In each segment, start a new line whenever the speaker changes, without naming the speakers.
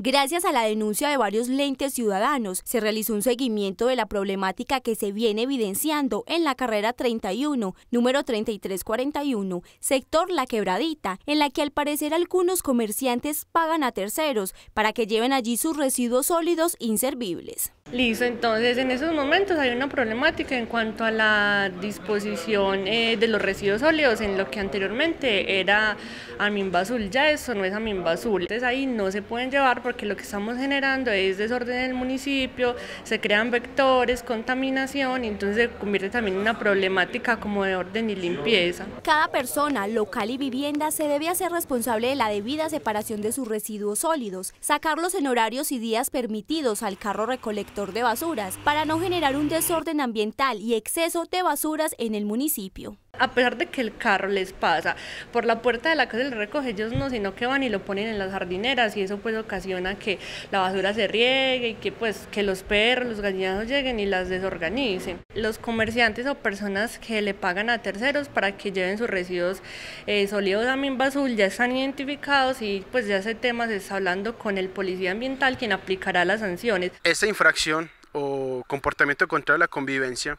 Gracias a la denuncia de varios lentes ciudadanos, se realizó un seguimiento de la problemática que se viene evidenciando en la carrera 31, número 3341, sector La Quebradita, en la que al parecer algunos comerciantes pagan a terceros para que lleven allí sus residuos sólidos inservibles. Listo, entonces en esos momentos
hay una problemática en cuanto a la disposición eh, de los residuos sólidos en lo que anteriormente era aminbasul, azul, ya eso no es aminbasul, azul. Entonces ahí no se pueden llevar porque lo que estamos generando es desorden en el municipio, se crean vectores, contaminación y entonces se convierte también en una problemática como de orden y limpieza.
Cada persona, local y vivienda se debe hacer responsable de la debida separación de sus residuos sólidos, sacarlos en horarios y días permitidos al carro recolector de basuras para no generar un desorden ambiental y exceso de basuras en el municipio
a pesar de que el carro les pasa por la puerta de la casa del recoge, ellos no, sino que van y lo ponen en las jardineras y eso pues ocasiona que la basura se riegue y que pues que los perros, los gallinazos lleguen y las desorganicen. Los comerciantes o personas que le pagan a terceros para que lleven sus residuos eh, sólidos a Minbasul ya están identificados y pues ya ese tema se está hablando con el policía ambiental quien aplicará las sanciones.
Esta infracción o comportamiento contra la convivencia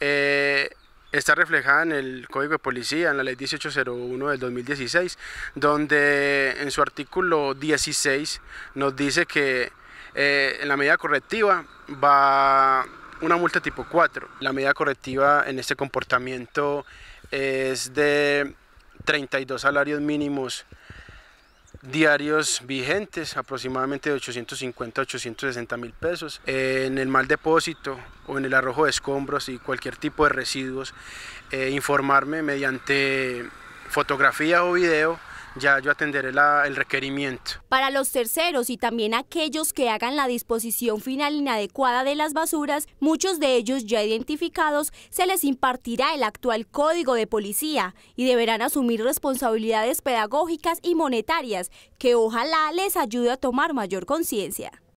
eh, está reflejada en el Código de Policía, en la Ley 1801 del 2016, donde en su artículo 16 nos dice que eh, en la medida correctiva va una multa tipo 4. La medida correctiva en este comportamiento es de 32 salarios mínimos diarios vigentes, aproximadamente de 850 a 860 mil pesos. En el mal depósito o en el arrojo de escombros y cualquier tipo de residuos, eh, informarme mediante fotografía o video ya yo atenderé el requerimiento.
Para los terceros y también aquellos que hagan la disposición final inadecuada de las basuras, muchos de ellos ya identificados, se les impartirá el actual código de policía y deberán asumir responsabilidades pedagógicas y monetarias que ojalá les ayude a tomar mayor conciencia.